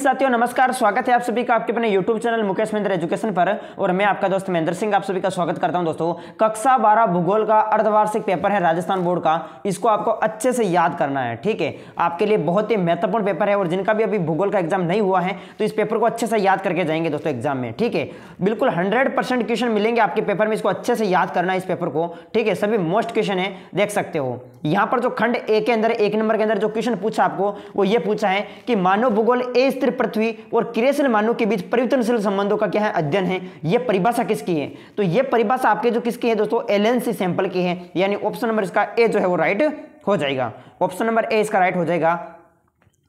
student साथियों नमस्कार स्वागत है आप सभी का आपके अपने YouTube channel Mukesh Mahendra education पर और मैं आपका दोस्त महेंद्र सिंह आप सभी का स्वागत करता हूं दोस्तों कक्षा बारह भूगोल का अर्धवार्षिक पेपर है राजस्थान बोर्ड का इसको आपको अच्छे से याद करना है ठीक है आपके लिए बहुत ही महत्वपूर्ण पेपर है और जिनका भी अभी भूगोल का एग्जाम नहीं हुआ है तो इस पेपर को अच्छे से याद करके जाएंगे दोस्तों एग्जाम में ठीक है बिल्कुल हंड्रेड क्वेश्चन मिलेंगे आपके पेपर में इसको अच्छे से याद करना है इस पेपर को ठीक है सभी मोस्ट क्वेश्चन है देख सकते हो यहाँ पर जो खंड ए के अंदर एक नंबर के अंदर जो क्वेश्चन पूछा आपको वो ये पूछा है कि मानव भूगोल ए स्त्री चंद्र पृथ्वी और क्रियाशील मानव के बीच परिवर्तनशील संबंधों का क्या है अध्ययन है यह परिभाषा किसकी है तो यह परिभाषा आपके जो किसकी है दोस्तों एल सैंपल की है यानी ऑप्शन नंबर इसका ए जो है वो राइट हो जाएगा ऑप्शन नंबर ए इसका राइट हो जाएगा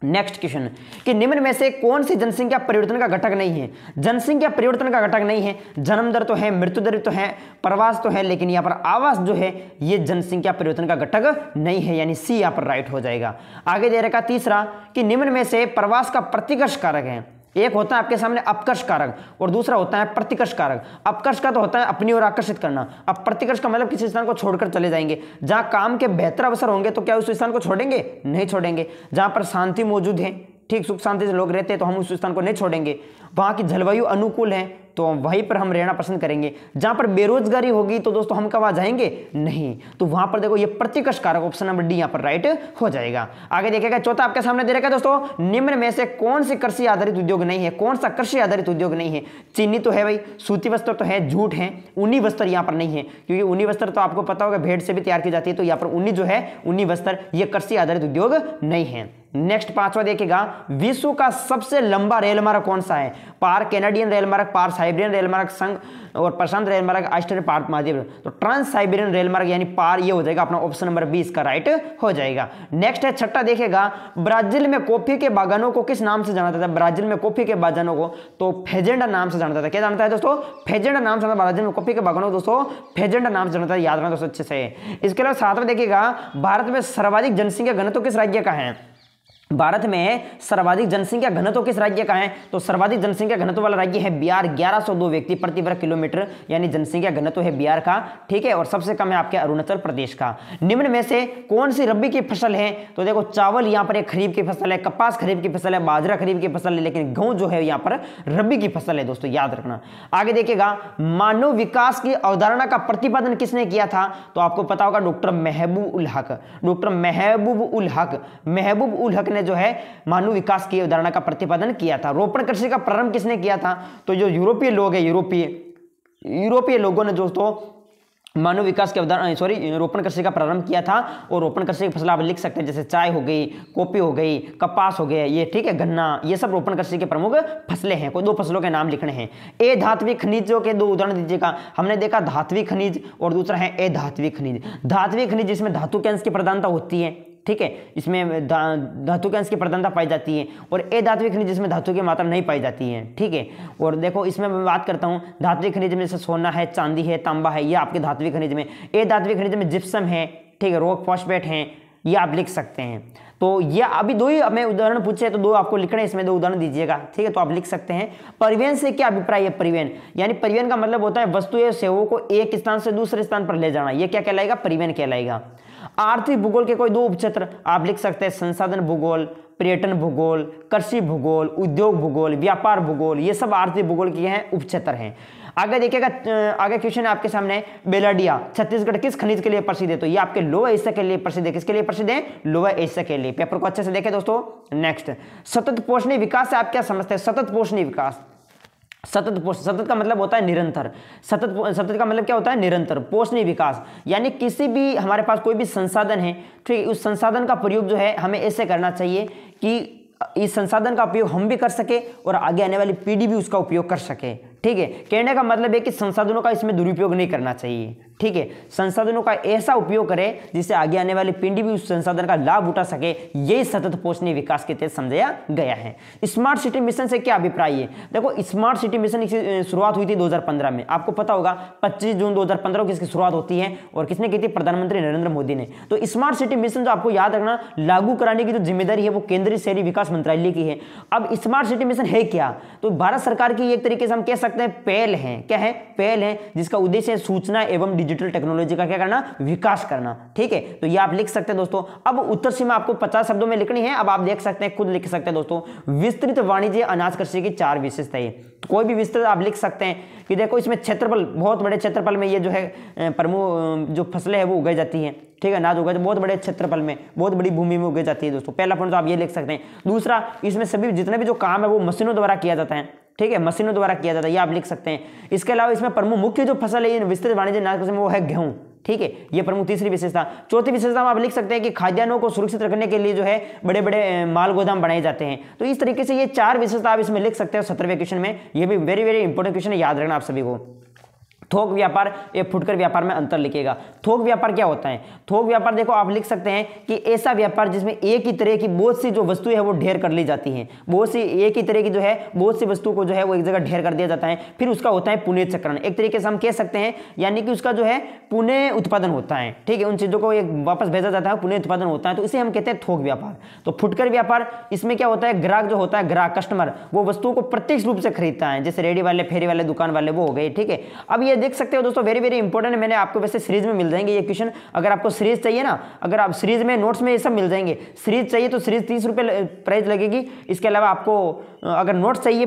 नेक्स्ट क्वेश्चन कि निम्न में से कौन सी जनसंख्या परिवर्तन का घटक नहीं है जनसंख्या परिवर्तन का घटक नहीं है जन्म दर तो है मृत्यु दर तो है प्रवास तो है लेकिन यहाँ पर आवास जो है ये जनसंख्या परिवर्तन का घटक नहीं है यानी सी यहाँ पर राइट हो जाएगा आगे दे रखा तीसरा कि निम्न में से प्रवास का प्रतिकर्ष कारक है एक होता है आपके सामने अपकर्ष कारक और दूसरा होता है प्रतिकर्ष कारक अपकर्ष का तो होता है अपनी ओर आकर्षित करना अब प्रतिकर्ष का मतलब किसी स्थान को छोड़कर चले जाएंगे जहां काम के बेहतर अवसर होंगे तो क्या उस स्थान को छोड़ेंगे नहीं छोड़ेंगे जहां पर शांति मौजूद है ठीक सुख शांति से लोग रहते हैं तो हम उस स्थान को नहीं छोड़ेंगे वहां की जलवायु अनुकूल है तो वहीं पर हम रहना पसंद करेंगे जहां पर बेरोजगारी होगी तो दोस्तों हम कब आ जाएंगे नहीं तो वहां पर देखो ये प्रतिकर्ष कारक ऑप्शन नंबर डी यहां पर राइट हो जाएगा आगे देखेगा चौथा आपके सामने दे रखा है दोस्तों निम्न में से कौन सी कृषि आधारित उद्योग नहीं है कौन सा कृषि आधारित उद्योग नहीं है चीनी तो है भाई सूती वस्त्र तो है जूट है उन्नी वस्त्र यहां पर नहीं है क्योंकि उन्नी वस्त्र तो आपको पता होगा भेड़ से भी तैयार की जाती है तो यहाँ पर उन्नी जो है उन्नी वस्त्र ये कृषि आधारित उद्योग नहीं है नेक्स्ट पांचवा देखेगा विश्व का सबसे लंबा रेल मार्ग कौन सा है पार कैनेडियन रेल मार्ग पार साइबेरियन रेल मार्ग संघ और प्रशांत रेल मार्ग आस्ट्रेलिया पार्क महाद्वीप तो ट्रांस साइबेरियन रेल मार्ग यानी पार ये हो जाएगा अपना ऑप्शन नंबर बी इसका राइट हो जाएगा नेक्स्ट है छठा देखेगा ब्राजील में कॉफी के बागानों को किस नाम से जाना जाता है ब्राजील में कॉफी के बागानों को तो फेजेंडा नाम से जाना जाता है क्या जानता है दोस्तों फेजेंडा नाम से ब्राजील में कॉफी के बागानों को दोस्तों फेजेंडा नाम से जाना है याद रखना दोस्तों अच्छे से इसके अलावा सातवा देखेगा भारत में सर्वाधिक जनसंख्या घनत्व किस राज्य का है भारत में सर्वाधिक जनसंख्या घनत्व किस राज्य का है तो सर्वाधिक जनसंख्या घनत्व वाला राज्य है बिहार 1102 व्यक्ति प्रति वर्ग किलोमीटर यानी जनसंख्या घनत्व है बिहार का ठीक है और सबसे कम है आपके अरुणाचल प्रदेश का निम्न में से कौन सी रबी की फसल है तो देखो चावल यहाँ पर एक खरीफ की फसल है कपास खरीफ की फसल है बाजरा खरीफ की फसल है लेकिन गेहूं जो है यहाँ पर रबी की फसल है दोस्तों याद रखना आगे देखिएगा मानव विकास की अवधारणा का प्रतिपादन किसने किया था तो आपको पता होगा डॉक्टर महबूब उल हक डॉक्टर महबूब उल हक महबूब उल हक ने ने जो है मानव विकास की अवधारणा का प्रतिपादन किया था रोपण कृषि का प्रारंभ किसने किया था तो जो यूरोपीय लोग है यूरोपीय यूरोपीय लोगों ने दोस्तों मानव विकास के अवधारण सॉरी रोपण कृषि का प्रारंभ किया था और रोपण कृषि की फसल आप लिख सकते हैं जैसे चाय हो गई कॉपी हो गई कपास हो गया ये ठीक है गन्ना ये सब रोपण कृषि के प्रमुख फसलें हैं कोई दो फसलों के नाम लिखने हैं ए धात्विक खनिजों के दो उदाहरण दीजिएगा हमने देखा धात्विक खनिज और दूसरा है ए धात्विक खनिज धात्विक खनिज जिसमें धातु के अंश की प्रधानता होती है ठीक है इसमें धातु के अंश की प्रधानता पाई जाती है और ए धात्विक खनिज जिसमें धातु की मात्रा नहीं पाई जाती है ठीक है और देखो इसमें मैं बात करता हूँ धात्विक खनिज में जैसे सोना है चांदी है तांबा है ये आपके धात्विक खनिज में ए धात्विक खनिज में जिप्सम है ठीक है रोक फॉस्पेट है ये आप लिख सकते हैं तो ये अभी दो ही हमें उदाहरण पूछे तो दो आपको लिखने इसमें दो उदाहरण दीजिएगा ठीक है तो आप लिख सकते हैं परिवहन से क्या अभिप्राय है परिवहन यानी परिवहन का मतलब होता है वस्तु या सेवों को एक स्थान से दूसरे स्थान पर ले जाना ये क्या कहलाएगा परिवहन कहलाएगा आर्थिक भूगोल के कोई दो उपक्षेत्र आप लिख सकते हैं संसाधन भूगोल पर्यटन भूगोल कृषि भूगोल उद्योग भूगोल व्यापार भूगोल ये सब आर्थिक भूगोल के हैं उपक्षेत्र हैं आगे देखिएगा आगे क्वेश्चन है आपके सामने बेलाडिया छत्तीसगढ़ किस खनिज के लिए प्रसिद्ध है तो ये आपके लोअर एशिया के लिए प्रसिद्ध है किसके लिए प्रसिद्ध है लोअर एशिया के लिए पेपर को अच्छे से देखें दोस्तों नेक्स्ट सतत पोषणी विकास से आप क्या समझते हैं सतत पोषणी विकास सतत पोषण सतत का मतलब होता है निरंतर सतत सतत का मतलब क्या होता है निरंतर पोषणी विकास यानी किसी भी हमारे पास कोई भी संसाधन है ठीक उस संसाधन का प्रयोग जो है हमें ऐसे करना चाहिए कि इस संसाधन का उपयोग हम भी कर सके और आगे आने वाली पीढ़ी भी उसका उपयोग कर सके ठीक है कहने का मतलब है कि संसाधनों का इसमें दुरुपयोग नहीं करना चाहिए ठीक है संसाधनों का ऐसा उपयोग करें जिससे आगे आने वाली पीढ़ी भी उस संसाधन का लाभ उठा सके यही सतत पोषणीय विकास के तहत समझाया गया है स्मार्ट सिटी मिशन से क्या अभिप्राय है देखो स्मार्ट सिटी मिशन की शुरुआत हुई थी 2015 में आपको पता होगा 25 जून 2015 को इसकी शुरुआत होती है और किसने की थी प्रधानमंत्री नरेंद्र मोदी ने तो स्मार्ट सिटी मिशन जो आपको याद रखना लागू कराने की जो जिम्मेदारी है वो केंद्रीय शहरी विकास मंत्रालय की है अब स्मार्ट सिटी मिशन है क्या तो भारत सरकार की एक तरीके से हम कह सकते सकते हैं पहल है क्या है पहल है जिसका उद्देश्य सूचना एवं डिजिटल टेक्नोलॉजी का क्या करना विकास करना ठीक है तो ये आप लिख सकते हैं दोस्तों अब उत्तर सीमा आपको पचास शब्दों में लिखनी है अब आप देख सकते हैं खुद लिख सकते हैं दोस्तों विस्तृत वाणिज्य अनाज कृषि की चार विशेषताएं तो कोई भी विस्तृत आप लिख सकते हैं कि देखो इसमें क्षेत्रफल बहुत बड़े क्षेत्रफल में ये जो है प्रमुख जो फसलें हैं वो उगाई जाती हैं ठीक है अनाज उगाई बहुत बड़े क्षेत्रफल में बहुत बड़ी भूमि में उगाई जाती है दोस्तों पहला पॉइंट तो आप ये लिख सकते हैं दूसरा इसमें सभी जितने भी जो काम है वो मशीनों द्वारा किया जाता है ठीक है मशीनों द्वारा किया जाता है ये आप लिख सकते हैं इसके अलावा इसमें प्रमुख मुख्य जो फसल है विस्तृत वाणिज्य नाश वो है गेहूं ठीक है ये प्रमुख तीसरी विशेषता चौथी विशेषता आप लिख सकते हैं कि खाद्यान्नों को सुरक्षित रखने के लिए जो है बड़े बड़े माल गोदाम बनाए जाते हैं तो इस तरीके से ये चार विशेषता आप इसमें लिख सकते हैं सत्रहवें क्वेश्चन में ये भी वेरी वेरी इंपॉर्टेंट क्वेश्चन है याद रखना आप सभी को थोक व्यापार या फुटकर व्यापार में अंतर लिखेगा थोक व्यापार क्या होता है थोक व्यापार देखो आप लिख सकते हैं कि ऐसा व्यापार जिसमें एक ही तरह की बहुत सी जो वस्तु है वो ढेर कर ली जाती है बहुत सी एक ही तरह की जो है बहुत सी वस्तु को जो है वो एक जगह ढेर कर दिया जाता है फिर उसका होता है पुण्य चक्रण एक तरीके से हम कह सकते हैं यानी कि उसका जो है पुणे उत्पादन होता है ठीक है उन चीज़ों को एक वापस भेजा जाता है पुणे उत्पादन होता है तो इसे हम कहते हैं थोक व्यापार तो फुटकर व्यापार इसमें क्या होता है ग्राहक जो होता है ग्राहक कस्टमर वो वस्तुओं को प्रत्यक्ष रूप से खरीदता है जैसे रेडी वाले फेरी वाले दुकान वाले वो हो गए ठीक है अब ये देख सकते हो दोस्तों वेरी वेरी इंपॉर्टेंट मैंने आपको वैसे सीरीज में मिल जाएंगे ये क्वेश्चन अगर आपको सीरीज चाहिए ना अगर आप सीरीज में नोट्स में ये सब मिल जाएंगे सीरीज चाहिए तो सीरीज तीस रुपये प्राइस लगेगी इसके अलावा आपको अगर नोट्स चाहिए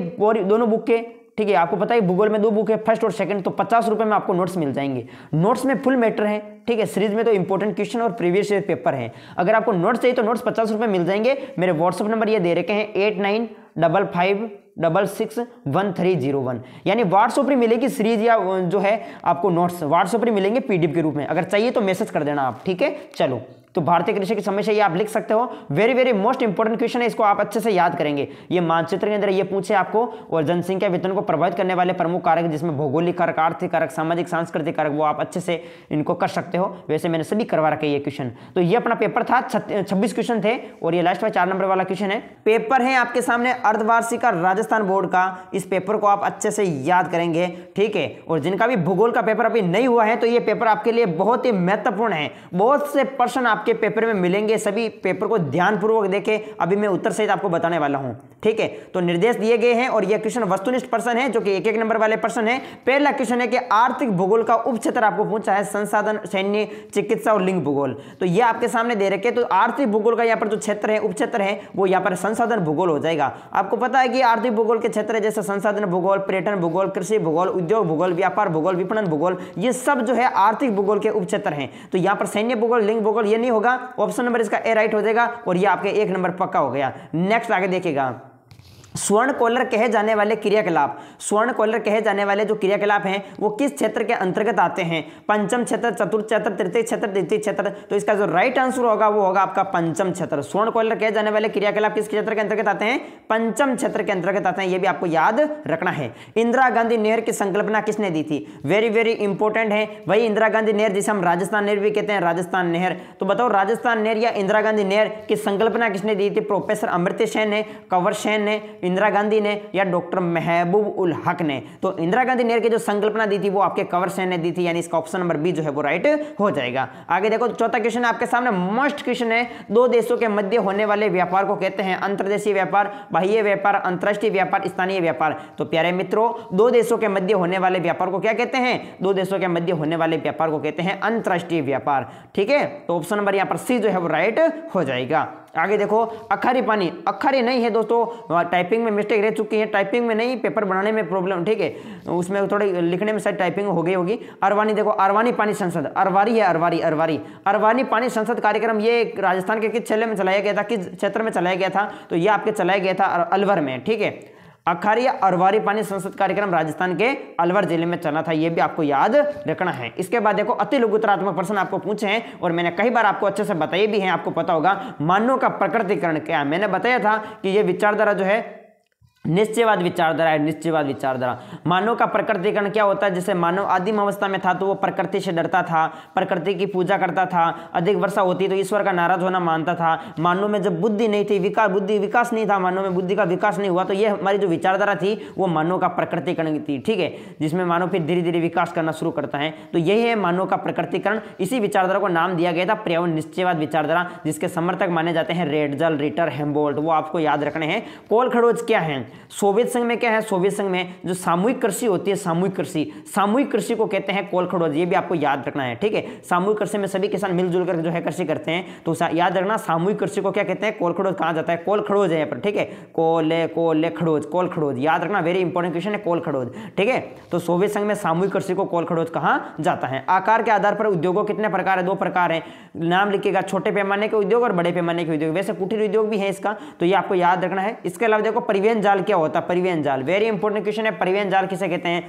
दोनों बुक के ठीक है आपको पता है भूगोल में दो बुक है फर्स्ट और सेकंड तो पचास रुपये में आपको नोट्स मिल जाएंगे नोट्स में फुल मैटर है ठीक है सीरीज में तो इंपॉर्टेंट क्वेश्चन और प्रीवियस ईयर पेपर है अगर आपको नोट्स चाहिए तो नोट्स पचास रुपये मिल जाएंगे मेरे व्हाट्सअप नंबर ये दे रखे हैं eight nine double five double six one three zero one यानी व्हाट्सएप पर मिलेगी सीरीज या जो है आपको नोट्स व्हाट्सएप पर मिलेंगे पीडीएफ के रूप में अगर चाहिए तो मैसेज कर देना आप ठीक है चलो तो भारतीय कृषि की समस्या ये आप लिख सकते हो very very most important question है इसको आप अच्छे से याद करेंगे ये मानचित्र के अंदर ये पूछे आपको और जनसंख्या वितरण को प्रभावित करने वाले प्रमुख कारक जिसमें भौगोलिक कारक आर्थिक कारक सामाजिक सांस्कृतिक कारक वो आप अच्छे से इनको कर सकते हो वैसे मैंने सभी करवा रखे ये क्वेश्चन तो ये अपना पेपर था छब्बीस क्वेश्चन थे और ये लास्ट में चार नंबर वाला क्वेश्चन है पेपर है आपके सामने अर्धवार्षिक राजस्थान बोर्ड का इस पेपर को आप अच्छे से याद करेंगे ठीक है और जिनका भी भूगोल का पेपर अभी नहीं हुआ है तो ये पेपर आपके लिए बहुत ही महत्वपूर्ण है बहुत से प्रश्न आप आपके पेपर में मिलेंगे सभी पेपर को ध्यानपूर्वक देखें अभी मैं उत्तर सहित आपको बताने वाला हूं ठीक है तो निर्देश दिए गए हैं और यह क्वेश्चन वस्तुनिष्ठ प्रश्न है जो कि एक एक नंबर वाले प्रश्न है पहला क्वेश्चन है कि आर्थिक भूगोल का उप आपको पूछा है संसाधन सैन्य चिकित्सा और लिंग भूगोल तो यह आपके सामने दे रखे तो आर्थिक भूगोल का यहाँ पर जो क्षेत्र है उप है वो यहाँ पर संसाधन भूगोल हो जाएगा आपको पता है कि आर्थिक भूगोल के क्षेत्र जैसे संसाधन भूगोल पर्यटन भूगोल कृषि भूगोल उद्योग भूगोल व्यापार भूगोल विपणन भूगोल ये सब जो है आर्थिक भूगोल के उप हैं तो यहाँ पर सैन्य भूगोल लिंग भूगोल ये नहीं होगा ऑप्शन नंबर इसका ए राइट हो जाएगा और ये आपके एक नंबर पक्का हो गया नेक्स्ट आगे देखिएगा स्वर्ण कॉलर कहे जाने वाले क्रियाकलाप स्वर्ण कॉलर कहे जाने वाले जो क्रियाकलाप हैं वो किस क्षेत्र के अंतर्गत आते हैं पंचम क्षेत्र चतुर्थ क्षेत्र तृतीय क्षेत्र द्वितीय क्षेत्र तो इसका जो राइट आंसर होगा वो होगा आपका पंचम क्षेत्र स्वर्ण कॉलर कहे जाने वाले क्रियाकलाप किस क्षेत्र के अंतर्गत आते हैं पंचम क्षेत्र के अंतर्गत आते हैं ये भी आपको याद रखना है इंदिरा गांधी नेहर की संकल्पना किसने दी थी वेरी वेरी इंपॉर्टेंट है वही इंदिरा गांधी नेहर जिसे हम राजस्थान नेहर भी कहते हैं राजस्थान नेहर तो बताओ राजस्थान नेहर या इंदिरा गांधी नेहर की संकल्पना किसने दी थी प्रोफेसर अमृत सेन ने कंवर सेन ने इंदिरा गांधी ने या डॉक्टर महबूब उल हक ने तो इंदिरा गांधी नेहरू की जो संकल्पना दी थी वो आपके कवर सेन ने दी थी यानी इसका ऑप्शन नंबर बी जो है वो राइट हो जाएगा आगे देखो चौथा क्वेश्चन आपके सामने मोस्ट क्वेश्चन है दो देशों के मध्य होने वाले व्यापार को कहते हैं अंतर्देशीय व्यापार बाह्य व्यापार अंतर्राष्ट्रीय व्यापार स्थानीय व्यापार तो प्यारे मित्रों दो देशों के मध्य होने वाले व्यापार को क्या कहते हैं दो देशों के मध्य होने वाले व्यापार को कहते हैं अंतर्राष्ट्रीय व्यापार ठीक है तो ऑप्शन नंबर यहां पर सी जो है वो राइट हो जाएगा आगे देखो अखरी पानी अखरी नहीं है दोस्तों टाइपिंग में मिस्टेक रह चुकी है टाइपिंग में नहीं पेपर बनाने में प्रॉब्लम ठीक है उसमें थोड़ी लिखने में शायद टाइपिंग हो गई होगी अरवानी देखो अरवानी पानी संसद अरवारी है अरवारी अरवारी अरवानी पानी संसद कार्यक्रम ये राजस्थान के किस क्षेत्र में चलाया गया था किस क्षेत्र में चलाया गया था तो ये आपके चलाया गया था अलवर में ठीक है या अरवारी पानी संसद कार्यक्रम राजस्थान के अलवर जिले में चला था यह भी आपको याद रखना है इसके बाद देखो अति लघुतरात्मक प्रश्न आपको पूछे हैं और मैंने कई बार आपको अच्छे से बताए भी हैं आपको पता होगा मानव का प्रकृतिकरण क्या मैंने बताया था कि यह विचारधारा जो है निश्चयवाद विचारधारा है निश्चयवाद विचारधारा मानव का प्रकृतिकरण क्या होता है जैसे मानव आदिम अवस्था में था तो वो प्रकृति से डरता था प्रकृति की पूजा करता था अधिक वर्षा होती तो ईश्वर का नाराज होना मानता था मानव में जब बुद्धि नहीं थी विकास बुद्धि विकास नहीं था मानव में बुद्धि का विकास नहीं हुआ तो ये हमारी जो विचारधारा थी वो मानव का प्रकृतिकरण थी ठीक है जिसमें मानव फिर धीरे धीरे विकास करना शुरू करता है तो यही है मानव का प्रकृतिकरण इसी विचारधारा को नाम दिया गया था पर्यावरण निश्चयवाद विचारधारा जिसके समर्थक माने जाते हैं रेडजल रिटर हेम्बोल्ट वो आपको याद रखने हैं कोल खड़ोज क्या है सोवियत संघ में क्या है सोवियत संघ में जो सामूहिक कृषि होती है सामूहिक कृषि सामूहिक कृषि को कहते हैं कोल खड़ोज ये भी आपको याद रखना है ठीक है सामूहिक कृषि में सभी किसान मिलजुल कर जो है कृषि करते हैं तो याद रखना सामूहिक कृषि को क्या कहते हैं कोल खड़ोज कहा जाता है कोल खड़ोज है यहाँ पर ठीक है कोले कोले खड़ोज कोल खड़ोज याद रखना वेरी इंपॉर्टेंट क्वेश्चन है कोल खड़ोज ठीक है तो सोवियत संघ में सामूहिक कृषि को कोल खड़ोज कहा जाता है आकार के आधार पर उद्योगों कितने प्रकार है दो प्रकार है नाम लिखेगा छोटे पैमाने के उद्योग और बड़े पैमाने के उद्योग वैसे कुटीर उद्योग भी है इसका तो ये आपको याद रखना है इसके अलावा देखो परिवहन जाल क्या होता है परिवहन जाल वेरी इंपॉर्टेंट क्वेश्चन है परिवहन जाल किसे कहते हैं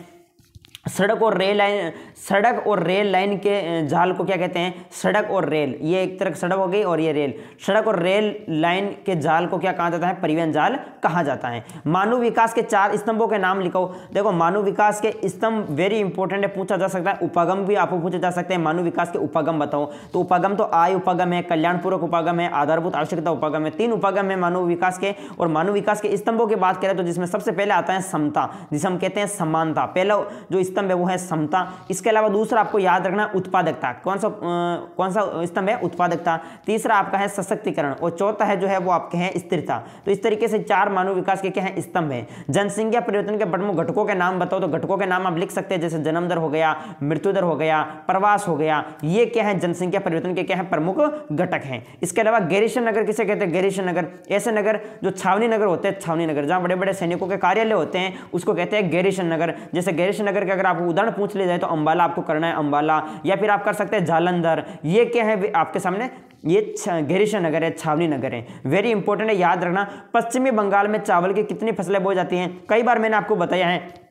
सड़क और रेल लाइन सड़क और रेल लाइन के जाल को क्या कहते हैं सड़क और रेल ये एक तरह सड़क हो गई और ये रेल सड़क और रेल लाइन के जाल को क्या कहा जाता है परिवहन जाल कहा जाता है मानव विकास के चार स्तंभों के नाम लिखो देखो मानव विकास के स्तंभ वेरी इंपॉर्टेंट है पूछा जा सकता है उपागम भी आपको पूछे जा सकते हैं मानव विकास के उपागम बताओ तो उपागम तो आय उपागम है कल्याणपूर्वक उपागम है आधारभूत आवश्यकता उपागम है तीन उपागम है मानव विकास के और मानव विकास के स्तंभों की बात करें तो जिसमें सबसे पहले आता है समता जिसे हम कहते हैं समानता पहला जो स्तंभ है वो है समता इसके अलावा दूसरा आपको याद रखना उत्पादकता कौन सा आ, कौन सा स्तंभ है उत्पादकता तीसरा आपका है सशक्तिकरण और चौथा है जो है वो आपके हैं स्थिरता तो इस तरीके से चार मानव विकास के क्या है स्तंभ है जनसंख्या परिवर्तन के प्रमुख घटकों के नाम बताओ तो घटकों के नाम आप लिख सकते हैं जैसे जन्म दर हो गया मृत्यु दर हो गया प्रवास हो गया ये क्या है जनसंख्या परिवर्तन के क्या है प्रमुख घटक हैं इसके अलावा गैरेशन नगर किसे कहते हैं गैरेशन नगर ऐसे नगर जो छावनी नगर होते हैं छावनी नगर जहां बड़े बड़े सैनिकों के कार्यालय होते हैं उसको कहते हैं गैरेशन नगर जैसे गैरेशन नगर के अगर अगर आप उदाहरण पूछ ले जाए तो अंबाला आपको करना है अंबाला या फिर आप कर सकते हैं जालंधर ये क्या है आपके सामने ये घेरिशा नगर है छावनी नगर है वेरी इंपॉर्टेंट है याद रखना पश्चिमी बंगाल में चावल की कितनी फसलें बोई जाती हैं कई बार मैंने आपको बताया है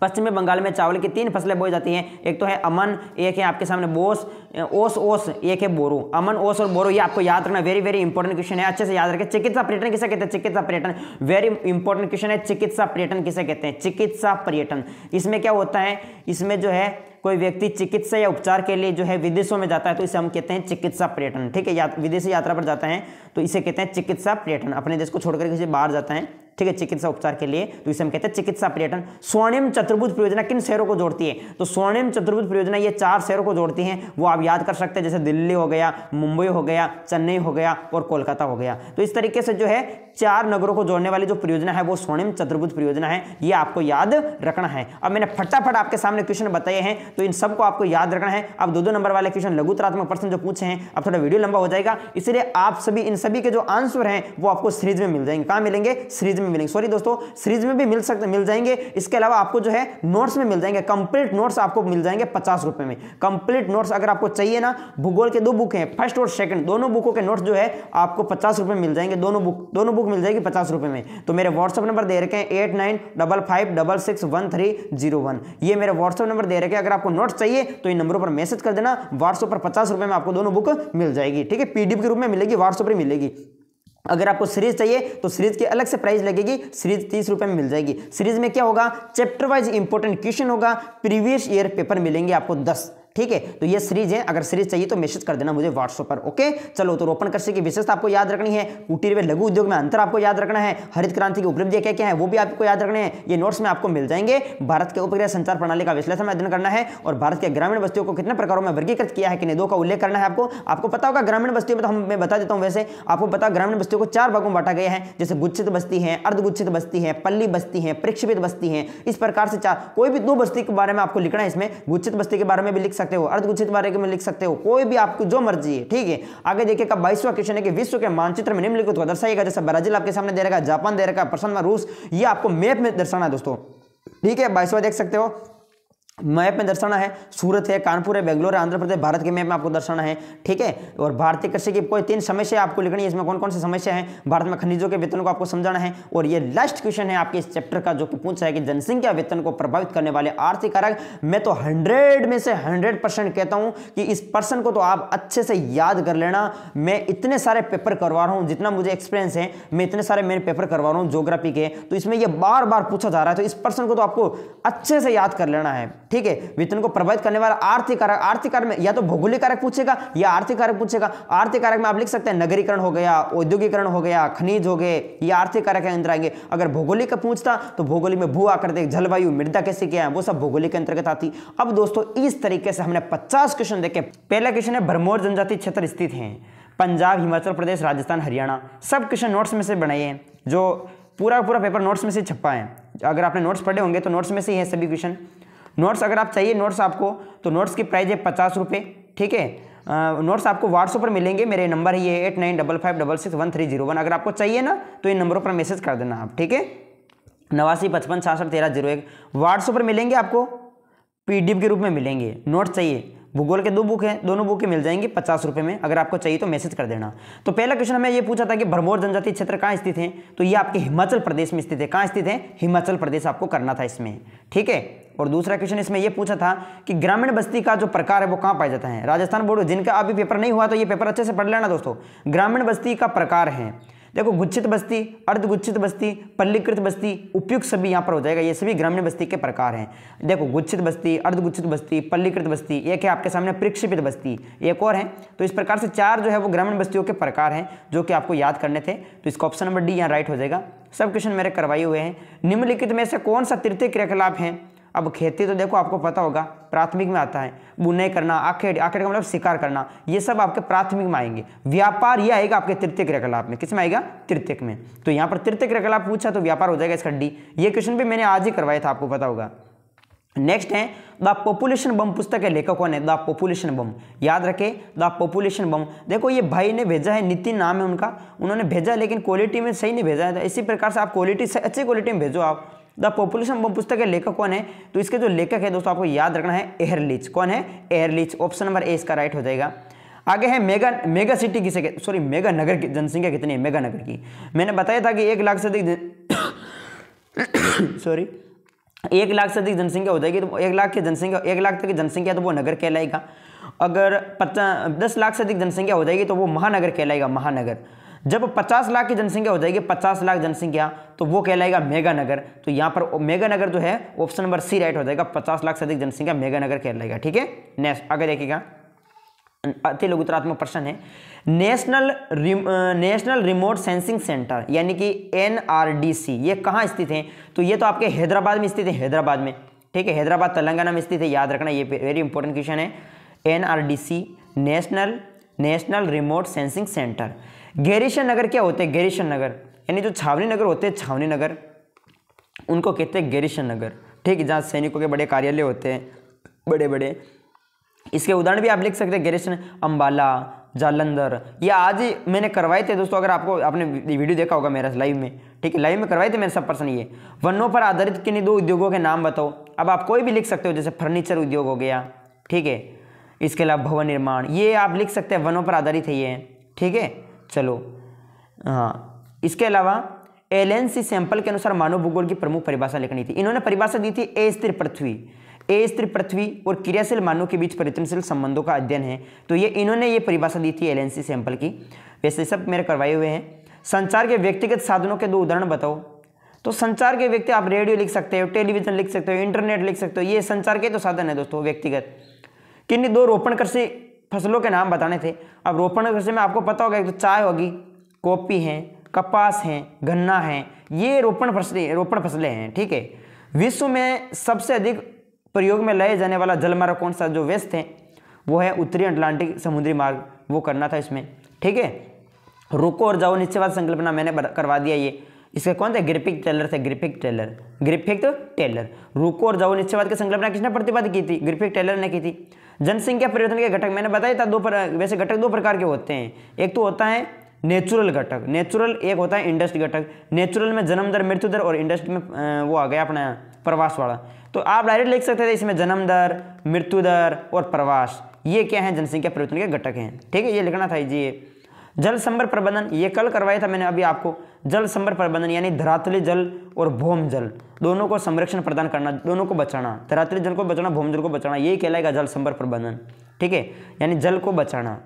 पश्चिमी बंगाल में चावल की तीन फसलें बोई जाती हैं एक तो है अमन एक है आपके सामने बोस ओस ओस एक है बोरू अमन ओस और बोरू ये आपको याद रखना वेरी वेरी इंपॉर्टेंट क्वेश्चन है अच्छे से याद रखें चिकित्सा पर्यटन किसे कहते हैं चिकित्सा पर्यटन वेरी इंपॉर्टेंट क्वेश्चन है चिकित्सा पर्यटन किसे कहते हैं चिकित्सा पर्यटन इसमें क्या होता है इसमें जो है कोई व्यक्ति चिकित्सा या उपचार के लिए जो है विदेशों में जाता है तो इसे हम कहते हैं चिकित्सा पर्यटन ठीक है या, विदेशी यात्रा पर जाता है तो इसे कहते हैं चिकित्सा पर्यटन अपने देश को छोड़कर किसी बाहर जाता है ठीक है चिकित्सा उपचार के लिए तो इसे हम कहते हैं चिकित्सा पर्यटन स्वर्णिम चतुर्भुज परियोजना किन शहरों को जोड़ती है तो स्वर्णिम चतुर्भुज परियोजना ये चार शहरों को जोड़ती है वो आप याद कर सकते हैं जैसे दिल्ली हो गया मुंबई हो गया चेन्नई हो गया और कोलकाता हो गया तो इस तरीके से जो है चार नगरों को जोड़ने वाली जो परियोजना है वो स्वर्णिम चतुर्भुज परियोजना है ये आपको याद रखना है अब मैंने फटाफट आपके सामने क्वेश्चन बताए हैं तो इन सबको आपको याद रखना है अब दो दो नंबर वाले क्वेश्चन लघुतरात्मक प्रश्न जो पूछे हैं अब थोड़ा वीडियो लंबा हो जाएगा इसलिए आप सभी इन सभी के जो आंसर हैं वो आपको सीरीज में मिल जाएंगे कहाँ मिलेंगे सीरीज में मिलेंगे सॉरी दोस्तों सीरीज में भी मिल सकते मिल जाएंगे इसके अलावा आपको जो है नोट्स में मिल जाएंगे कंप्लीट नोट्स आपको मिल जाएंगे पचास रुपए में कंप्लीट नोट्स अगर आपको चाहिए ना भूगोल के दो बुक हैं फर्स्ट और सेकंड दोनों बुकों के नोट्स जो है आपको पचास रुपए मिल जाएंगे दोनों बुक दोनों बुक मिल जाएगी पचास रुपए में तो मेरे व्हाट्सअप नंबर दे रखे हैं eight nine double five double six one three zero one ये मेरे व्हाट्सअप नंबर दे रखे अगर आपको नोट्स चाहिए तो इन नंबरों पर मैसेज कर देना व्हाट्सअप पर पचास रुपए में आपको दोनों बुक मिल जाएगी ठीक है पीडीएफ के रूप में मिलेगी व्हाट्सअप पर मिलेगी अगर आपको सीरीज चाहिए तो सीरीज की अलग से प्राइस लगेगी सीरीज तीस रुपए में मिल जाएगी सीरीज में क्या होगा चैप्टर वाइज इंपॉर्टेंट क्वेश्चन होगा प्रीवियस ईयर पेपर मिलेंगे आपको दस ठीक है तो ये सीरीज है अगर सीरीज चाहिए तो मैसेज कर देना मुझे व्हाट्सअप पर ओके चलो तो रोपण कृषि की विशेषता आपको याद रखनी है कुटीर व लघु उद्योग में अंतर आपको याद रखना है हरित क्रांति की उपलब्धियां क्या क्या है वो भी आपको याद रखने हैं ये नोट्स में आपको मिल जाएंगे भारत के उपग्रह संचार प्रणाली का विश्लेषण अध्ययन करना है और भारत के ग्रामीण बस्तियों को कितने प्रकारों में वर्गीकृत किया है कि दो का उल्लेख करना है आपको आपको पता होगा ग्रामीण बस्तियों में तो मैं बता देता हूँ वैसे आपको पता ग्रामीण बस्तियों को चार भागों में बांटा गया है जैसे गुच्छित बस्ती है अर्धगुच्छित बस्ती है पल्ली बस्ती है प्रेक्षित बस्ती है इस प्रकार से चार कोई भी दो बस्ती के बारे में आपको लिखना है इसमें गुच्छित बस्ती के बारे में भी लिख सकते हो अर्धगुच्छित वाक्य में लिख सकते हो कोई भी आपको जो मर्जी है ठीक है आगे देखिएगा बाईसवा क्वेश्चन है कि विश्व के मानचित्र में निम्नलिखित को दर्शाएगा जैसे ब्राजील आपके सामने दे रहेगा जापान दे रहेगा प्रसन्न रूस ये आपको मैप में दर्शाना है दोस्तों ठीक है बाईसवा देख सकते हो मैप में दर्शाना है सूरत है कानपुर है बेंगलोर है आंध्र प्रदेश भारत के मैप में आपको दर्शाना है ठीक है और भारतीय कृषि की कोई तीन समस्या आपको लिखनी है इसमें कौन कौन सी समस्या है भारत में खनिजों के वेतन को आपको समझाना है और ये लास्ट क्वेश्चन है आपके इस चैप्टर का जो कि पूछा है कि जनसंख्या वेतन को प्रभावित करने वाले आर्थिक कारक मैं तो हंड्रेड में से हंड्रेड कहता हूँ कि इस पर्सन को तो आप अच्छे से याद कर लेना मैं इतने सारे पेपर करवा रहा हूँ जितना मुझे एक्सपीरियंस है मैं इतने सारे मेरे पेपर करवा रहा हूँ जोग्राफी के तो इसमें यह बार बार पूछा जा रहा है तो इस पर्सन को तो आपको अच्छे से याद कर लेना है ठीक है वेतन को प्रभावित करने वाला आर्थिक कारक आर्थिक कारक में या तो भौगोलिक कारक पूछेगा या आर्थिक कारक पूछेगा आर्थिक कारक में आप लिख सकते हैं नगरीकरण हो गया औद्योगिकरण हो गया खनिज हो गए ये आर्थिक कारक के अंतर आएंगे अगर भौगोलिक का पूछता तो भौगोलिक में भू देख जलवायु मृदा कैसे क्या है वो सब भौगोलिक के अंतर्गत आती अब दोस्तों इस तरीके से हमने पचास क्वेश्चन देखे पहला क्वेश्चन है भरमौर जनजाति क्षेत्र स्थित है पंजाब हिमाचल प्रदेश राजस्थान हरियाणा सब क्वेश्चन नोट्स में से बनाए हैं जो पूरा पूरा पेपर नोट्स में से छपा है अगर आपने नोट्स पढ़े होंगे तो नोट्स में से ही है सभी क्वेश्चन नोट्स अगर आप चाहिए नोट्स आपको तो नोट्स की प्राइस है पचास रुपये ठीक है नोट्स आपको व्हाट्सअप पर मिलेंगे मेरे नंबर ही है eight nine double five double six one three zero one अगर आपको चाहिए ना तो इन नंबरों पर मैसेज कर देना आप ठीक है नवासी पचपन छासठ तेरह जीरो एक व्हाट्सअप पर मिलेंगे आपको पी के रूप में मिलेंगे नोट्स चाहिए भूगोल के दो बुक हैं दोनों बुक मिल जाएंगे पचास रुपये में अगर आपको चाहिए तो मैसेज कर देना तो पहला क्वेश्चन हमें ये पूछा था कि भरमौर जनजाति क्षेत्र कहाँ स्थित हैं तो ये आपके हिमाचल प्रदेश में स्थित है कहाँ स्थित है हिमाचल प्रदेश आपको करना था इसमें ठीक है और दूसरा क्वेश्चन इसमें यह पूछा था कि ग्रामीण बस्ती का जो प्रकार है वो कहाँ पाया जाता है राजस्थान बोर्ड जिनका अभी पेपर नहीं हुआ तो ये पेपर अच्छे से पढ़ लेना दोस्तों ग्रामीण बस्ती का प्रकार है देखो गुच्छित बस्ती अर्धगुच्छित बस्ती पल्लीकृत बस्ती उपयुक्त सभी यहाँ पर हो जाएगा ये सभी ग्रामीण बस्ती के प्रकार हैं देखो गुच्छित बस्ती अर्धगुच्छित बस्ती पल्लीकृत बस्ती एक है आपके सामने प्रक्षिपित बस्ती एक और है तो इस प्रकार से चार जो है वो ग्रामीण बस्तियों के प्रकार हैं जो कि आपको याद करने थे तो इसका ऑप्शन नंबर डी यहाँ राइट हो जाएगा सब क्वेश्चन मेरे करवाए हुए हैं निम्नलिखित में से कौन सा तृतीय क्रियाकलाप है अब खेती तो देखो आपको पता होगा प्राथमिक में आता है बुनाई करना आखिर आखिर का मतलब शिकार करना ये सब आपके प्राथमिक में आएंगे व्यापार ये आएगा आपके तृतीय क्रियाकलाप में किस में आएगा तृतीय में तो यहाँ पर तृतीय क्रियाकलाप पूछा तो व्यापार हो जाएगा इसका डी ये क्वेश्चन भी मैंने आज ही करवाया था आपको पता होगा नेक्स्ट है द पॉपुलेशन बम पुस्तक के लेखक कौन है द पॉपुलेशन बम याद रखे द पॉपुलेशन बम देखो ये भाई ने भेजा है नितिन नाम है उनका उन्होंने भेजा लेकिन क्वालिटी में सही नहीं भेजा है इसी प्रकार से आप क्वालिटी अच्छी क्वालिटी में भेजो आप द पॉपुलेशन बम पुस्तक के लेखक कौन है तो इसके जो लेखक है दोस्तों आपको याद रखना है एहरलिच कौन है एहरलिच ऑप्शन नंबर ए इसका राइट हो जाएगा आगे है मेगा मेगा सिटी किसे सॉरी मेगा नगर की जनसंख्या कितनी है मेगा नगर की मैंने बताया था कि एक लाख से अधिक सॉरी एक लाख से अधिक जनसंख्या हो जाएगी तो एक लाख की जनसंख्या एक लाख तक की जनसंख्या तो वो नगर कहलाएगा अगर पचास दस लाख से अधिक जनसंख्या हो जाएगी तो वो महानगर कहलाएगा महानगर जब 50 लाख की जनसंख्या हो जाएगी 50 लाख जनसंख्या तो वो कहलाएगा मेगा नगर तो यहाँ पर मेगा नगर जो है ऑप्शन नंबर सी राइट हो जाएगा 50 लाख से अधिक जनसंख्या मेगा नगर कहलाएगा ठीक है नेक्स्ट आगे देखिएगा अति लघुतरात्मक प्रश्न है national rim, national remote sensing centre यानी कि एनआरडीसी ये कहाँ स्थित है तो ये तो आपके हैदराबाद में स्थित है हैदराबाद में ठीक है हैदराबाद तेलंगाना में स्थित है याद रखना ये वेरी इंपॉर्टेंट क्वेश्चन है NRDC national national remote sensing centre garrison नगर क्या होते हैं गैरिशन नगर यानी जो छावनी नगर होते हैं छावनी नगर उनको कहते हैं गैरिशन नगर ठीक है जहाँ सैनिकों के बड़े कार्यालय होते हैं बड़े बड़े इसके उदाहरण भी आप लिख सकते हैं गैरिशन अम्बाला जालंधर या आज ही मैंने करवाए थे दोस्तों अगर आपको आपने वीडियो देखा होगा मेरा लाइव में ठीक है लाइव में करवाए थे मेरे सब पर्सन ये वनों पर आधारित किन्हीं दो उद्योगों के नाम बताओ अब आप कोई भी लिख सकते हो जैसे फर्नीचर उद्योग हो गया ठीक है इसके अलावा भवन निर्माण ये आप लिख सकते हैं वनों पर आधारित है ये ठीक है चलो हाँ इसके अलावा सी सैंपल के अनुसार मानव भूगोल की प्रमुख परिभाषा लिखनी थी इन्होंने परिभाषा दी थी ए स्त्री पृथ्वी ए स्त्री पृथ्वी और क्रियाशील मानव के बीच परिवर्तनशील संबंधों का अध्ययन है तो ये इन्होंने ये परिभाषा दी थी सी सैंपल की वैसे सब मेरे करवाए हुए हैं संचार के व्यक्तिगत साधनों के दो उदाहरण बताओ तो संचार के व्यक्ति आप रेडियो लिख सकते हो टेलीविजन लिख सकते हो इंटरनेट लिख सकते हो ये संचार के तो साधन है दोस्तों व्यक्तिगत किन्नी दो रोपण कृषि फसलों के नाम बताने थे अब रोपण कृषि में आपको पता होगा एक तो चाय होगी कॉपी है कपास हैं गन्ना है ये रोपण फसलें रोपण फसलें हैं ठीक है विश्व में सबसे अधिक प्रयोग में लाए जाने वाला जलमार्ग कौन सा जो वेस्ट है वो है उत्तरी अटलांटिक समुद्री मार्ग वो करना था इसमें ठीक है रुको और जाओ निश्चयवाद संकल्पना मैंने करवा दिया ये इसका कौन था ग्रिफिक टेलर था ग्रिफिक टेलर ग्रिफिक तो टेलर रुको और जाओ निश्चयवाद की संकल्पना किसने प्रतिपाद की थी ग्रिफिक टेलर ने की थी जनसंख्या परिवर्तन के घटक मैंने बताया था दो पर, वैसे घटक दो प्रकार के होते हैं एक तो होता है नेचुरल घटक नेचुरल एक होता है इंडस्ट घटक नेचुरल में जन्म दर मृत्यु दर और इंडस्ट में वो आ गया अपना प्रवास वाला तो आप डायरेक्ट लिख सकते थे इसमें जन्म दर मृत्यु दर और प्रवास ये क्या है जनसंख्या परिवर्तन के घटक हैं ठीक है ये लिखना था जी जल संबर प्रबंधन ये कल करवाया था मैंने अभी आपको जल संबर प्रबंधन यानी धरातली जल और भूम जल दोनों को संरक्षण प्रदान करना दोनों को बचाना धरातली जल को बचाना भूम जल को बचाना यही कहलाएगा जल संबर प्रबंधन ठीक है यानी जल को बचाना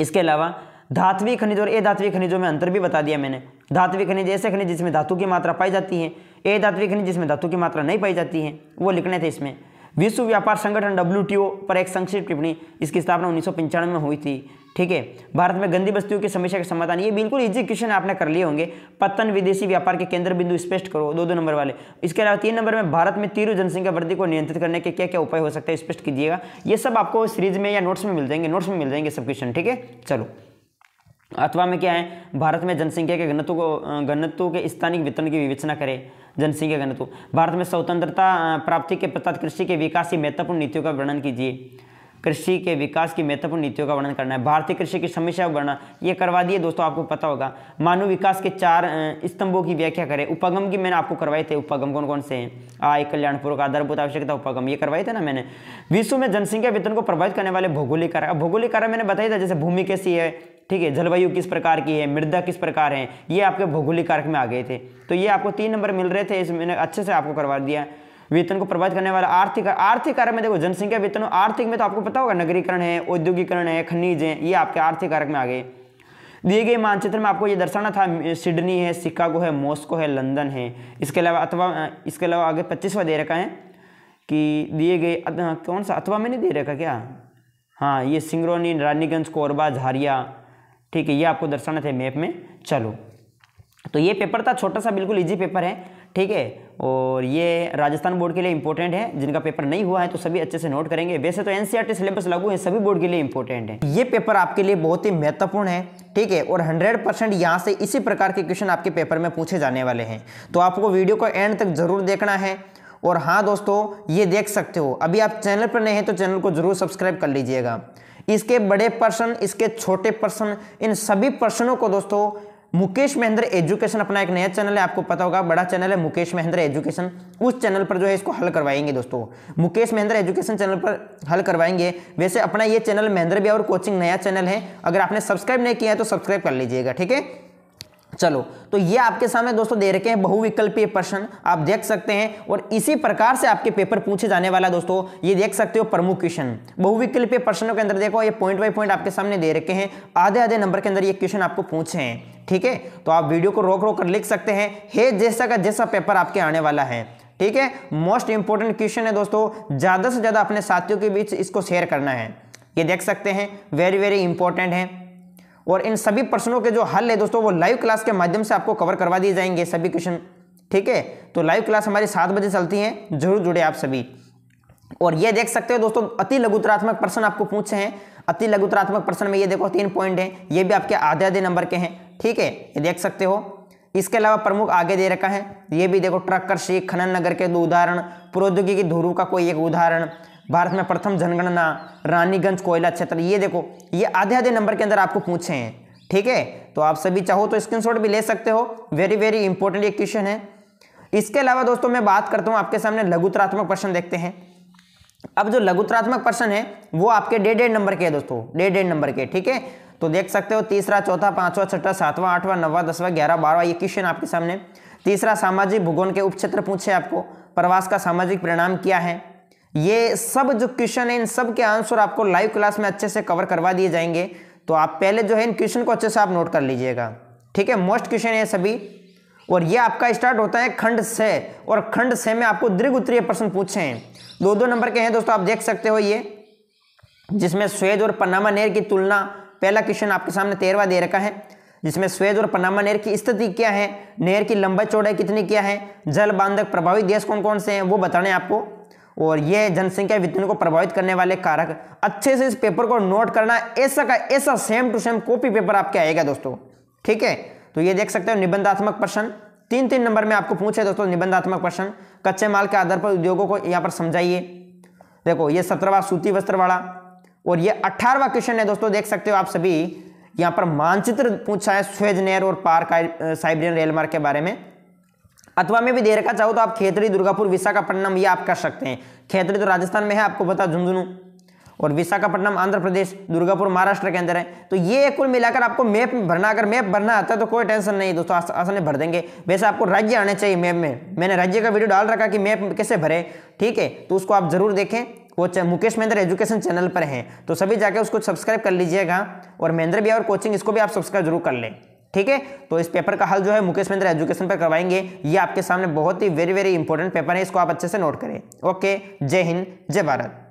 इसके अलावा धात्विक खनिज और ए धात्वी खनिजों में अंतर भी बता दिया मैंने धात्वी खनिज ऐसे खनिज जिसमें धातु की मात्रा पाई जाती है ए धात्वी खनिज जिसमें धातु की मात्रा नहीं पाई जाती है वो लिखने थे इसमें विश्व व्यापार संगठन डब्ल्यू पर एक संक्षिप्त टिप्पणी इसकी स्थापना उन्नीस में हुई थी ठीक है भारत में गंदी बस्तियों की समस्या का समाधान ये बिल्कुल इजी क्वेश्चन आपने कर लिए होंगे पतन विदेशी व्यापार के केंद्र बिंदु स्पष्ट करो दो दो नंबर वाले इसके अलावा तीन नंबर में भारत में तीरु जनसंख्या वृद्धि को नियंत्रित करने के क्या क्या उपाय हो सकते हैं स्पष्ट कीजिएगा ये सब आपको सीरीज में या नोट्स में मिल जाएंगे नोट्स में मिल जाएंगे सब क्वेश्चन ठीक है चलो अथवा में क्या है भारत में जनसंख्या के घनत्व को घनत्व के स्थानिक वितरण की विवेचना करें जनसंख्या घनत्व भारत में स्वतंत्रता प्राप्ति के पश्चात कृषि के विकास की महत्वपूर्ण नीतियों का वर्णन कीजिए कृषि के विकास की महत्वपूर्ण नीतियों का वर्णन करना है भारतीय कृषि की का वर्णन ये करवा दिए दोस्तों आपको पता होगा मानव विकास के चार स्तंभों की व्याख्या करें उपगम की मैंने आपको करवाए थे उपगम कौन कौन से हैं आय का आधारभूत आवश्यकता उपगम ये करवाए थे ना मैंने विश्व में जनसंख्या वितरण को प्रभावित करने वाले भौगोलिक कार्य भौगोलिक कार्य मैंने बताया था जैसे भूमि कैसी है ठीक है जलवायु किस प्रकार की है मृदा किस प्रकार है ये आपके भौगोलिक कार्य में आ गए थे तो ये आपको तीन नंबर मिल रहे थे इसमें अच्छे से आपको करवा दिया वेतन को प्रभावित करने वाला आर्थिक आर्थिक कारक में देखो जनसंख्या वेतन आर्थिक में तो आपको पता होगा नगरीकरण है औद्योगिकरण है खनिज है ये आपके आर्थिक कारक में आ गए दिए गए मानचित्र में आपको ये दर्शाना था सिडनी है शिकागो है मॉस्को है लंदन है इसके अलावा अथवा इसके अलावा आगे पच्चीसवा दे रखा है कि दिए गए कौन सा अथवा में नहीं दे रखा क्या हाँ ये सिंगरौनी रानीगंज कोरबा झारिया ठीक है ये आपको दर्शाना था मैप में चलो तो ये पेपर था छोटा सा बिल्कुल इजी पेपर है ठीक है और ये राजस्थान बोर्ड के लिए इंपॉर्टेंट है जिनका पेपर नहीं हुआ है तो सभी अच्छे से नोट करेंगे वैसे तो एनसीईआरटी सिलेबस e लागू है सभी बोर्ड के लिए इंपॉर्टेंट है ये पेपर आपके लिए बहुत ही महत्वपूर्ण है ठीक है और 100 परसेंट यहाँ से इसी प्रकार के क्वेश्चन आपके पेपर में पूछे जाने वाले हैं तो आपको वीडियो को एंड तक जरूर देखना है और हाँ दोस्तों ये देख सकते हो अभी आप चैनल पर नहीं हैं तो चैनल को जरूर सब्सक्राइब कर लीजिएगा इसके बड़े प्रश्न इसके छोटे प्रश्न इन सभी प्रश्नों को दोस्तों मुकेश महेंद्र एजुकेशन अपना एक नया चैनल है आपको पता होगा बड़ा चैनल है मुकेश महेंद्र एजुकेशन उस चैनल पर जो है इसको हल करवाएंगे दोस्तों मुकेश महेंद्र एजुकेशन चैनल पर हल करवाएंगे वैसे अपना ये चैनल महेंद्र भी और कोचिंग नया चैनल है अगर आपने सब्सक्राइब नहीं किया है तो सब्सक्राइब कर लीजिएगा ठीक है चलो तो ये आपके सामने दोस्तों दे रखे हैं बहुविकल्पीय प्रश्न आप देख सकते हैं और इसी प्रकार से आपके पेपर पूछे जाने वाला दोस्तों ये देख सकते हो प्रमुख क्वेश्चन बहुविकल्पीय प्रश्नों के अंदर देखो ये पॉइंट बाय पॉइंट आपके सामने दे रखे हैं आधे आधे नंबर के अंदर ये क्वेश्चन आपको पूछे हैं ठीक है तो आप वीडियो को रोक रोक कर लिख सकते हैं हे जैसा का जैसा पेपर आपके आने वाला है ठीक है मोस्ट इंपॉर्टेंट क्वेश्चन है दोस्तों ज्यादा से ज्यादा अपने साथियों के बीच इसको शेयर करना है ये देख सकते हैं वेरी वेरी इंपॉर्टेंट है और इन सभी प्रश्नों के जो हल है दोस्तों वो लाइव क्लास के माध्यम से आपको कवर करवा दिए जाएंगे सभी क्वेश्चन ठीक है तो लाइव क्लास हमारी सात बजे चलती है जरूर जुड़े आप सभी और ये देख सकते हो दोस्तों अति लघुतरात्मक प्रश्न आपको पूछे हैं अति लघुतरात्मक प्रश्न में ये देखो तीन पॉइंट है ये भी आपके आधे आधे नंबर के हैं ठीक है ये देख सकते हो इसके अलावा प्रमुख आगे दे रखा है ये भी देखो ट्रक शीख खनन नगर के दो उदाहरण प्रौद्योगिकी धुरु का कोई एक उदाहरण भारत में प्रथम जनगणना रानीगंज कोयला क्षेत्र ये देखो ये आधे आधे नंबर के अंदर आपको पूछे हैं ठीक है तो आप सभी चाहो तो स्क्रीनशॉट भी ले सकते हो वेरी वेरी इंपॉर्टेंट ये क्वेश्चन है इसके अलावा दोस्तों मैं बात करता हूँ आपके सामने लघुतरात्मक प्रश्न देखते हैं अब जो लघुतरात्मक प्रश्न है वो आपके डेढ़ डेढ़ नंबर के है दोस्तों डेढ़ डेढ़ नंबर के ठीक है तो देख सकते हो तीसरा चौथा पांचवा छठा सातवां आठवां नवा दसवा ग्यारह बारवा ये क्वेश्चन आपके सामने तीसरा सामाजिक भूगोल के उपक्षेत्र पूछे आपको प्रवास का सामाजिक परिणाम क्या है ये सब जो क्वेश्चन है इन सब के आंसर आपको लाइव क्लास में अच्छे से कवर करवा दिए जाएंगे तो आप पहले जो है इन क्वेश्चन को अच्छे से आप नोट कर लीजिएगा ठीक है मोस्ट क्वेश्चन है सभी और ये आपका स्टार्ट होता है खंड से और खंड से में आपको दीर्घ उत्तरीय प्रश्न पूछे हैं दो दो नंबर के हैं दोस्तों आप देख सकते हो ये जिसमें स्वेज और पनामा नेर की तुलना पहला क्वेश्चन आपके सामने तेरवा दे रखा है जिसमें स्वेद और पनामा नेर की स्थिति क्या है नेर की लंबाई चौड़ाई कितनी क्या है जल बांधक प्रभावित देश कौन कौन से हैं वो बताने आपको और ये जनसंख्या वितरण को प्रभावित करने वाले कारक अच्छे से इस पेपर को नोट करना ऐसा का ऐसा same to same copy paper आपके आएगा दोस्तों ठीक है तो ये देख सकते हो निबंधात्मक प्रश्न तीन तीन नंबर में आपको पूछे दोस्तों निबंधात्मक प्रश्न कच्चे माल के आधार पर उद्योगों को यहाँ पर समझाइए देखो ये सत्रहवा सूती वस्त्र वाला और ये अठारवा क्वेश्चन है दोस्तों देख सकते हो आप सभी यहाँ पर मानचित्र पूछा है स्वेजनेर और पार्क साइबरियन रेलमार्ग के बारे में अथवा में भी दे रखा चाहो तो आप खेतरी दुर्गापुर विशाखापट्टनम ये आप कर सकते हैं खेतरी तो राजस्थान में है आपको पता झुंझुनू और विशाखापट्टनम आंध्र प्रदेश दुर्गापुर महाराष्ट्र के अंदर है तो ये कुल मिलाकर आपको मैप भरना अगर मैप भरना आता है तो कोई टेंशन नहीं दोस्तों आसान भर देंगे वैसे आपको राज्य आने चाहिए मैप में मैंने राज्य का वीडियो डाल रखा कि मैप कैसे भरे ठीक है तो उसको आप जरूर देखें वो मुकेश महेंद्र एजुकेशन चैनल पर हैं तो सभी जाके उसको सब्सक्राइब कर लीजिएगा और महेंद्र भी और कोचिंग इसको भी आप सब्सक्राइब जरूर कर लें ठीक है तो इस पेपर का हल जो है मुकेश मिंद्रा एजुकेशन पर करवाएंगे ये आपके सामने बहुत ही वेरी वेरी इंपॉर्टेंट पेपर है इसको आप अच्छे से नोट करें ओके जय हिंद जय भारत